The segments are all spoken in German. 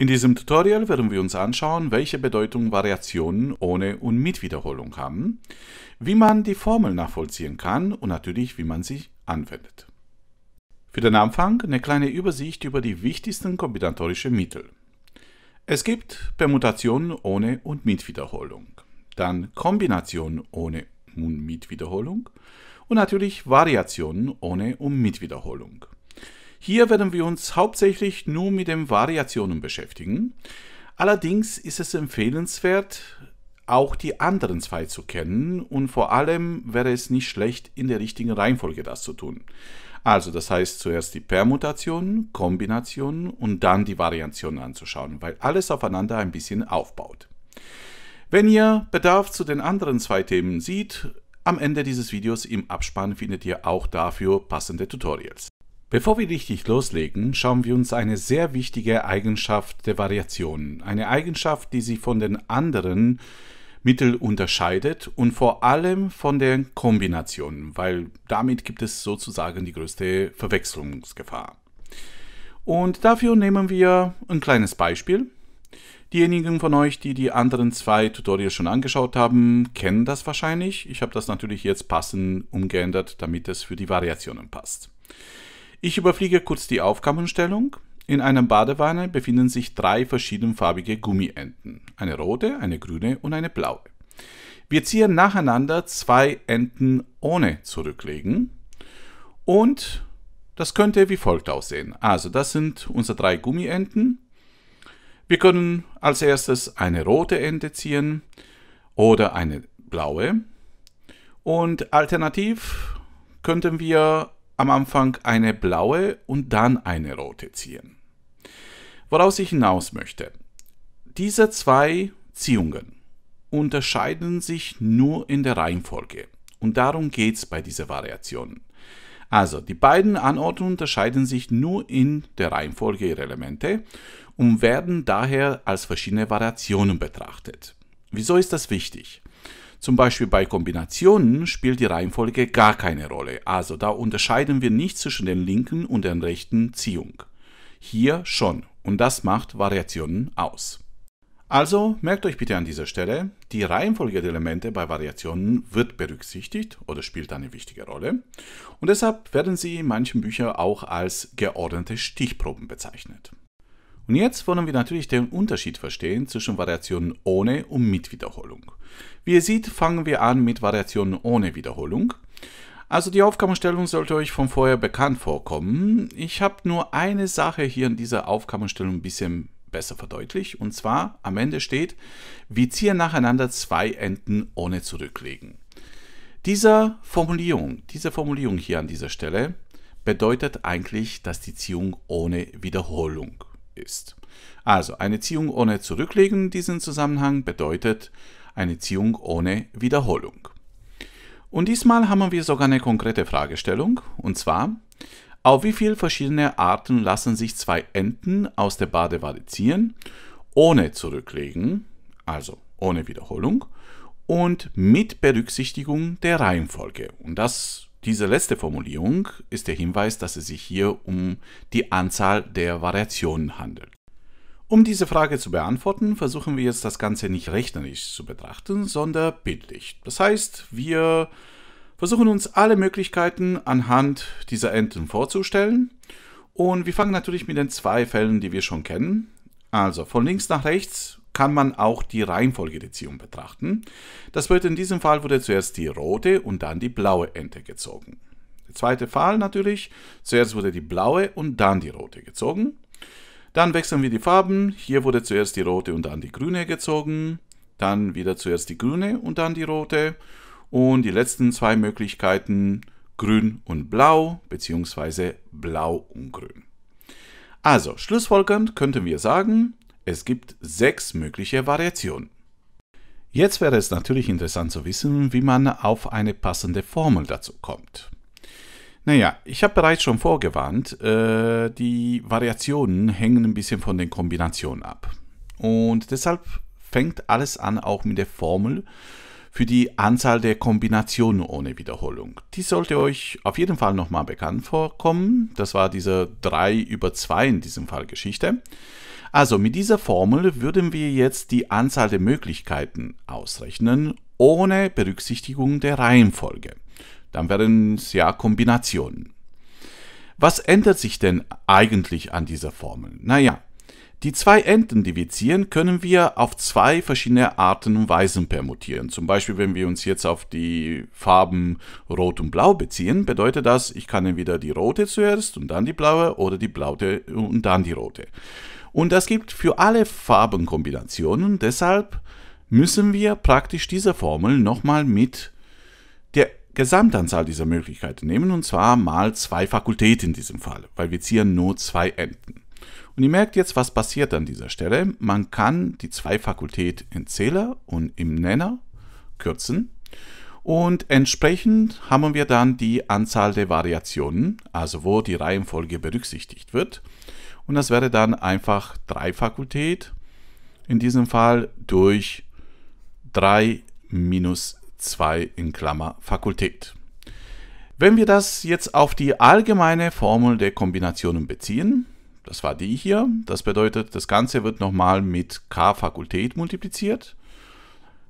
In diesem Tutorial werden wir uns anschauen, welche Bedeutung Variationen ohne und mit Wiederholung haben, wie man die Formel nachvollziehen kann und natürlich, wie man sie anwendet. Für den Anfang eine kleine Übersicht über die wichtigsten kombinatorischen Mittel. Es gibt Permutationen ohne und mit Wiederholung, dann Kombinationen ohne und mit Wiederholung und natürlich Variationen ohne und mit Wiederholung. Hier werden wir uns hauptsächlich nur mit den Variationen beschäftigen. Allerdings ist es empfehlenswert, auch die anderen zwei zu kennen und vor allem wäre es nicht schlecht, in der richtigen Reihenfolge das zu tun. Also das heißt zuerst die Permutation, Kombination und dann die Variation anzuschauen, weil alles aufeinander ein bisschen aufbaut. Wenn ihr Bedarf zu den anderen zwei Themen seht, am Ende dieses Videos im Abspann findet ihr auch dafür passende Tutorials. Bevor wir richtig loslegen, schauen wir uns eine sehr wichtige Eigenschaft der Variation, eine Eigenschaft, die sie von den anderen Mitteln unterscheidet und vor allem von der Kombination, weil damit gibt es sozusagen die größte Verwechslungsgefahr. Und dafür nehmen wir ein kleines Beispiel. Diejenigen von euch, die die anderen zwei Tutorials schon angeschaut haben, kennen das wahrscheinlich. Ich habe das natürlich jetzt passend umgeändert, damit es für die Variationen passt. Ich überfliege kurz die Aufgabenstellung. In einem Badewanne befinden sich drei verschiedenfarbige Gummienten. Eine rote, eine grüne und eine blaue. Wir ziehen nacheinander zwei Enten ohne zurücklegen. Und das könnte wie folgt aussehen. Also das sind unsere drei Gummienten. Wir können als erstes eine rote Ente ziehen oder eine blaue. Und alternativ könnten wir am Anfang eine blaue und dann eine rote ziehen. Woraus ich hinaus möchte. Diese zwei Ziehungen unterscheiden sich nur in der Reihenfolge. Und darum geht es bei dieser Variation. Also, die beiden Anordnungen unterscheiden sich nur in der Reihenfolge ihrer Elemente und werden daher als verschiedene Variationen betrachtet. Wieso ist das wichtig? Zum Beispiel bei Kombinationen spielt die Reihenfolge gar keine Rolle, also da unterscheiden wir nicht zwischen der linken und der rechten Ziehung. Hier schon und das macht Variationen aus. Also merkt euch bitte an dieser Stelle, die Reihenfolge der Elemente bei Variationen wird berücksichtigt oder spielt eine wichtige Rolle und deshalb werden sie in manchen Büchern auch als geordnete Stichproben bezeichnet. Und jetzt wollen wir natürlich den Unterschied verstehen zwischen Variationen ohne und mit Wiederholung. Wie ihr seht, fangen wir an mit Variationen ohne Wiederholung. Also die Aufgabenstellung sollte euch von vorher bekannt vorkommen. Ich habe nur eine Sache hier in dieser Aufgabenstellung ein bisschen besser verdeutlicht. Und zwar am Ende steht, wir ziehen nacheinander zwei Enden ohne zurücklegen. Diese Formulierung, diese Formulierung hier an dieser Stelle bedeutet eigentlich, dass die Ziehung ohne Wiederholung ist. Also eine Ziehung ohne Zurücklegen in diesem Zusammenhang bedeutet eine Ziehung ohne Wiederholung. Und diesmal haben wir sogar eine konkrete Fragestellung, und zwar, auf wie viele verschiedene Arten lassen sich zwei Enten aus der Badewanne ziehen, ohne Zurücklegen, also ohne Wiederholung, und mit Berücksichtigung der Reihenfolge. Und das diese letzte Formulierung ist der Hinweis, dass es sich hier um die Anzahl der Variationen handelt. Um diese Frage zu beantworten, versuchen wir jetzt das Ganze nicht rechnerisch zu betrachten, sondern bildlich. Das heißt, wir versuchen uns alle Möglichkeiten anhand dieser Enten vorzustellen und wir fangen natürlich mit den zwei Fällen, die wir schon kennen. Also von links nach rechts kann man auch die Reihenfolge der Ziehung betrachten. Das wird in diesem Fall wurde zuerst die rote und dann die blaue Ente gezogen. Der zweite Fall natürlich, zuerst wurde die blaue und dann die rote gezogen. Dann wechseln wir die Farben. Hier wurde zuerst die rote und dann die grüne gezogen. Dann wieder zuerst die grüne und dann die rote. Und die letzten zwei Möglichkeiten grün und blau beziehungsweise blau und grün. Also schlussfolgernd könnten wir sagen, es gibt sechs mögliche Variationen. Jetzt wäre es natürlich interessant zu wissen, wie man auf eine passende Formel dazu kommt. Naja, ich habe bereits schon vorgewarnt, äh, die Variationen hängen ein bisschen von den Kombinationen ab. Und deshalb fängt alles an auch mit der Formel für die Anzahl der Kombinationen ohne Wiederholung. Die sollte euch auf jeden Fall nochmal bekannt vorkommen. Das war diese 3 über 2 in diesem Fall Geschichte. Also mit dieser Formel würden wir jetzt die Anzahl der Möglichkeiten ausrechnen, ohne Berücksichtigung der Reihenfolge. Dann wären es ja Kombinationen. Was ändert sich denn eigentlich an dieser Formel? Naja, die zwei Enden, die wir ziehen, können wir auf zwei verschiedene Arten und Weisen permutieren. Zum Beispiel, wenn wir uns jetzt auf die Farben Rot und Blau beziehen, bedeutet das, ich kann entweder die rote zuerst und dann die blaue oder die blaue und dann die rote. Und das gibt für alle Farbenkombinationen. Deshalb müssen wir praktisch diese Formel nochmal mit der Gesamtanzahl dieser Möglichkeiten nehmen. Und zwar mal zwei Fakultäten in diesem Fall, weil wir ziehen nur zwei Enden. Und ihr merkt jetzt, was passiert an dieser Stelle. Man kann die zwei Fakultät im Zähler und im Nenner kürzen. Und entsprechend haben wir dann die Anzahl der Variationen, also wo die Reihenfolge berücksichtigt wird. Und das wäre dann einfach 3 Fakultät, in diesem Fall durch 3 minus 2 in Klammer Fakultät. Wenn wir das jetzt auf die allgemeine Formel der Kombinationen beziehen, das war die hier, das bedeutet, das Ganze wird nochmal mit k-Fakultät multipliziert.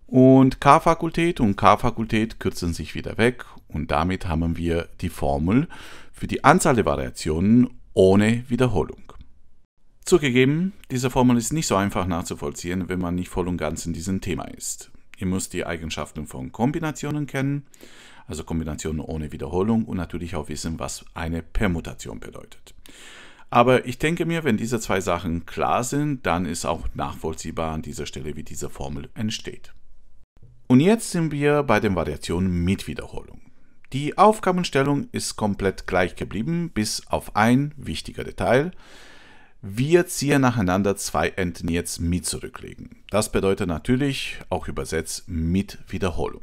Und k-Fakultät und k-Fakultät kürzen sich wieder weg und damit haben wir die Formel für die Anzahl der Variationen ohne Wiederholung. Zugegeben, diese Formel ist nicht so einfach nachzuvollziehen, wenn man nicht voll und ganz in diesem Thema ist. Ihr müsst die Eigenschaften von Kombinationen kennen, also Kombinationen ohne Wiederholung und natürlich auch wissen, was eine Permutation bedeutet. Aber ich denke mir, wenn diese zwei Sachen klar sind, dann ist auch nachvollziehbar an dieser Stelle, wie diese Formel entsteht. Und jetzt sind wir bei den Variationen mit Wiederholung. Die Aufgabenstellung ist komplett gleich geblieben, bis auf ein wichtiger Detail, wir ziehen nacheinander zwei Enden jetzt mit zurücklegen. Das bedeutet natürlich, auch übersetzt, mit Wiederholung.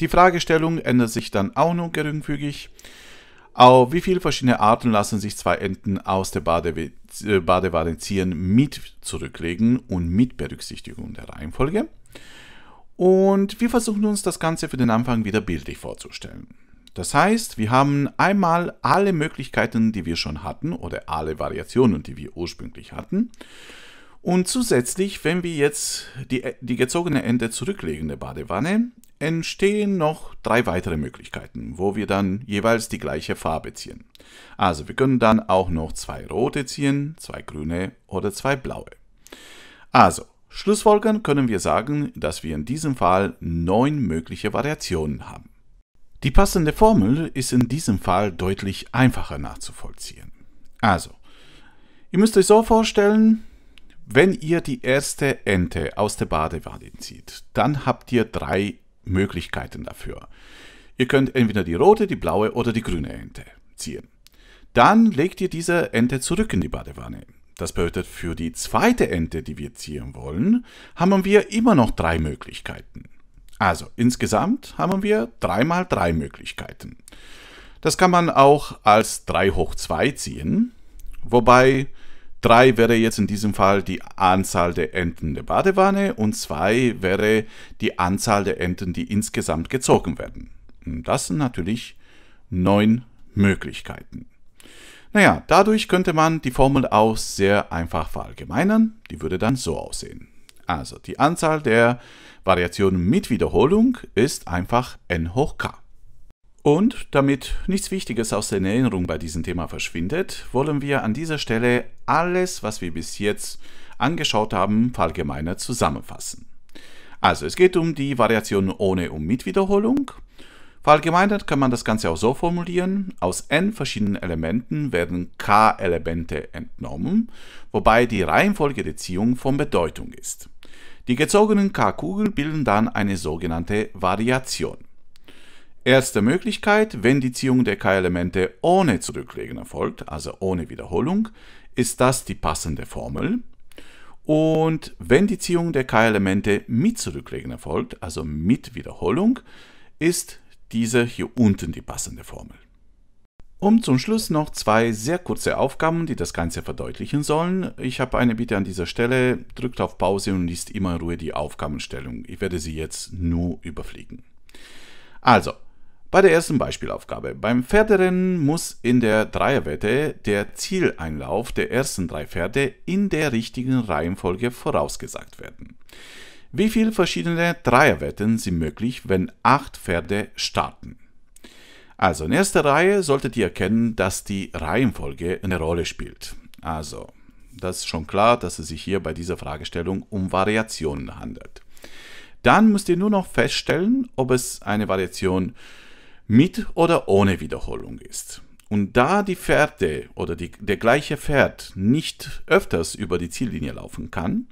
Die Fragestellung ändert sich dann auch nur geringfügig. Auf wie viele verschiedene Arten lassen sich zwei Enden aus der Bade äh, Badewanne ziehen mit zurücklegen und mit Berücksichtigung der Reihenfolge? Und wir versuchen uns das Ganze für den Anfang wieder bildlich vorzustellen. Das heißt, wir haben einmal alle Möglichkeiten, die wir schon hatten oder alle Variationen, die wir ursprünglich hatten. Und zusätzlich, wenn wir jetzt die, die gezogene Ende zurücklegen der Badewanne, entstehen noch drei weitere Möglichkeiten, wo wir dann jeweils die gleiche Farbe ziehen. Also wir können dann auch noch zwei rote ziehen, zwei grüne oder zwei blaue. Also, schlussfolgern können wir sagen, dass wir in diesem Fall neun mögliche Variationen haben. Die passende Formel ist in diesem Fall deutlich einfacher nachzuvollziehen. Also, ihr müsst euch so vorstellen, wenn ihr die erste Ente aus der Badewanne zieht, dann habt ihr drei Möglichkeiten dafür. Ihr könnt entweder die rote, die blaue oder die grüne Ente ziehen. Dann legt ihr diese Ente zurück in die Badewanne. Das bedeutet, für die zweite Ente, die wir ziehen wollen, haben wir immer noch drei Möglichkeiten. Also insgesamt haben wir 3 mal 3 Möglichkeiten. Das kann man auch als 3 hoch 2 ziehen, wobei 3 wäre jetzt in diesem Fall die Anzahl der Enten der Badewanne und 2 wäre die Anzahl der Enten, die insgesamt gezogen werden. Das sind natürlich 9 Möglichkeiten. Naja, dadurch könnte man die Formel auch sehr einfach verallgemeinern. Die würde dann so aussehen. Also die Anzahl der Variation mit Wiederholung ist einfach n hoch k. Und damit nichts Wichtiges aus der Erinnerung bei diesem Thema verschwindet, wollen wir an dieser Stelle alles, was wir bis jetzt angeschaut haben, allgemeiner zusammenfassen. Also es geht um die Variation ohne und mit Wiederholung. Verallgemeinert kann man das Ganze auch so formulieren, aus n verschiedenen Elementen werden k Elemente entnommen, wobei die Reihenfolge der Ziehung von Bedeutung ist. Die gezogenen K-Kugeln bilden dann eine sogenannte Variation. Erste Möglichkeit, wenn die Ziehung der K-Elemente ohne Zurücklegen erfolgt, also ohne Wiederholung, ist das die passende Formel. Und wenn die Ziehung der K-Elemente mit Zurücklegen erfolgt, also mit Wiederholung, ist diese hier unten die passende Formel. Um zum Schluss noch zwei sehr kurze Aufgaben, die das Ganze verdeutlichen sollen. Ich habe eine Bitte an dieser Stelle, drückt auf Pause und liest immer in Ruhe die Aufgabenstellung. Ich werde sie jetzt nur überfliegen. Also, bei der ersten Beispielaufgabe. Beim Pferderennen muss in der Dreierwette der Zieleinlauf der ersten drei Pferde in der richtigen Reihenfolge vorausgesagt werden. Wie viele verschiedene Dreierwetten sind möglich, wenn acht Pferde starten? Also in erster Reihe solltet ihr erkennen, dass die Reihenfolge eine Rolle spielt. Also, das ist schon klar, dass es sich hier bei dieser Fragestellung um Variationen handelt. Dann müsst ihr nur noch feststellen, ob es eine Variation mit oder ohne Wiederholung ist. Und da die Pferde oder die, der gleiche Pferd nicht öfters über die Ziellinie laufen kann,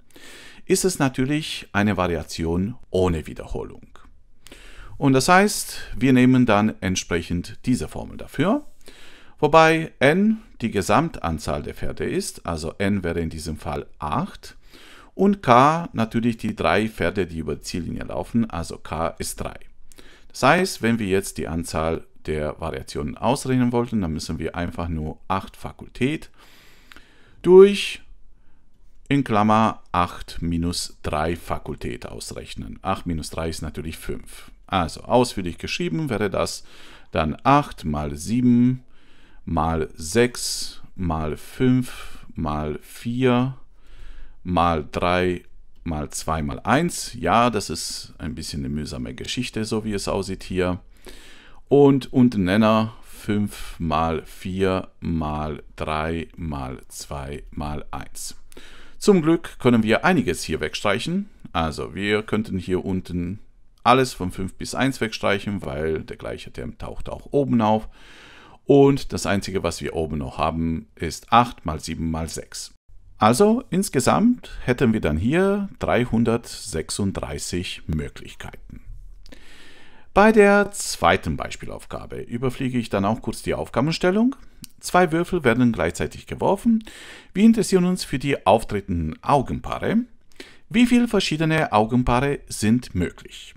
ist es natürlich eine Variation ohne Wiederholung. Und das heißt, wir nehmen dann entsprechend diese Formel dafür, wobei n die Gesamtanzahl der Pferde ist, also n wäre in diesem Fall 8 und k natürlich die drei Pferde, die über die Ziellinie laufen, also k ist 3. Das heißt, wenn wir jetzt die Anzahl der Variationen ausrechnen wollten, dann müssen wir einfach nur 8 Fakultät durch in Klammer 8 minus 3 Fakultät ausrechnen. 8 minus 3 ist natürlich 5. Also ausführlich geschrieben wäre das dann 8 mal 7 mal 6 mal 5 mal 4 mal 3 mal 2 mal 1. Ja, das ist ein bisschen eine mühsame Geschichte, so wie es aussieht hier. Und unten Nenner 5 mal 4 mal 3 mal 2 mal 1. Zum Glück können wir einiges hier wegstreichen. Also wir könnten hier unten alles von 5 bis 1 wegstreichen, weil der gleiche Term taucht auch oben auf. Und das einzige, was wir oben noch haben, ist 8 mal 7 mal 6. Also insgesamt hätten wir dann hier 336 Möglichkeiten. Bei der zweiten Beispielaufgabe überfliege ich dann auch kurz die Aufgabenstellung. Zwei Würfel werden gleichzeitig geworfen. Wir interessieren uns für die auftretenden Augenpaare. Wie viele verschiedene Augenpaare sind möglich?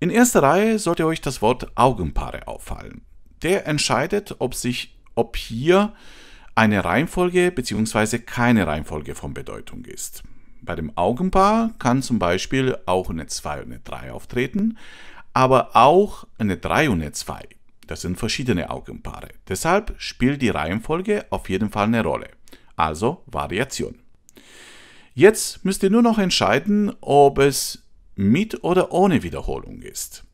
In erster Reihe sollte euch das Wort Augenpaare auffallen. Der entscheidet, ob, sich, ob hier eine Reihenfolge bzw. keine Reihenfolge von Bedeutung ist. Bei dem Augenpaar kann zum Beispiel auch eine 2 und eine 3 auftreten, aber auch eine 3 und eine 2. Das sind verschiedene Augenpaare. Deshalb spielt die Reihenfolge auf jeden Fall eine Rolle. Also Variation. Jetzt müsst ihr nur noch entscheiden, ob es mit oder ohne Wiederholung ist.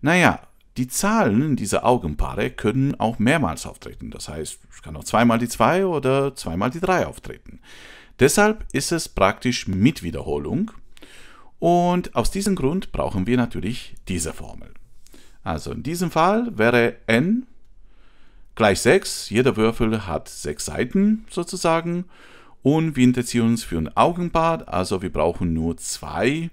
Naja, die Zahlen dieser Augenpaare können auch mehrmals auftreten. Das heißt, es kann auch zweimal die 2 oder zweimal die 3 auftreten. Deshalb ist es praktisch mit Wiederholung. Und aus diesem Grund brauchen wir natürlich diese Formel. Also in diesem Fall wäre n gleich 6. Jeder Würfel hat 6 Seiten sozusagen. Und wir interessieren uns für ein Augenpaar, also wir brauchen nur 2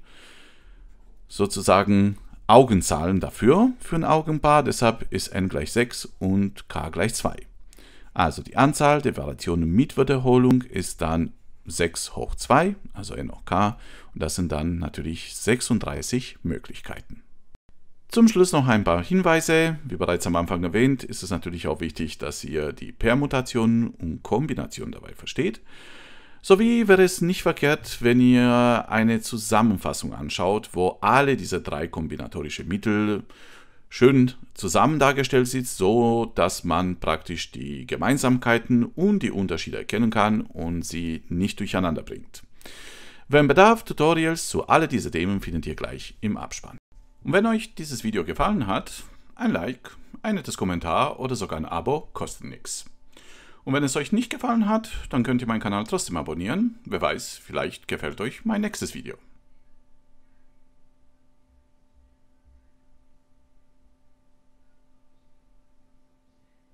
sozusagen Augenzahlen dafür, für ein Augenpaar. Deshalb ist n gleich 6 und k gleich 2. Also die Anzahl der Variationen mit Wiederholung ist dann 6 hoch 2, also n hoch k. Und das sind dann natürlich 36 Möglichkeiten. Zum Schluss noch ein paar Hinweise. Wie bereits am Anfang erwähnt, ist es natürlich auch wichtig, dass ihr die Permutationen und Kombinationen dabei versteht. Sowie wäre es nicht verkehrt, wenn ihr eine Zusammenfassung anschaut, wo alle diese drei kombinatorischen Mittel schön zusammen dargestellt sind, so dass man praktisch die Gemeinsamkeiten und die Unterschiede erkennen kann und sie nicht durcheinander bringt. Wenn Bedarf, Tutorials zu all diesen Themen findet ihr gleich im Abspann. Und wenn euch dieses Video gefallen hat, ein Like, ein nettes Kommentar oder sogar ein Abo kostet nichts. Und wenn es euch nicht gefallen hat, dann könnt ihr meinen Kanal trotzdem abonnieren. Wer weiß, vielleicht gefällt euch mein nächstes Video.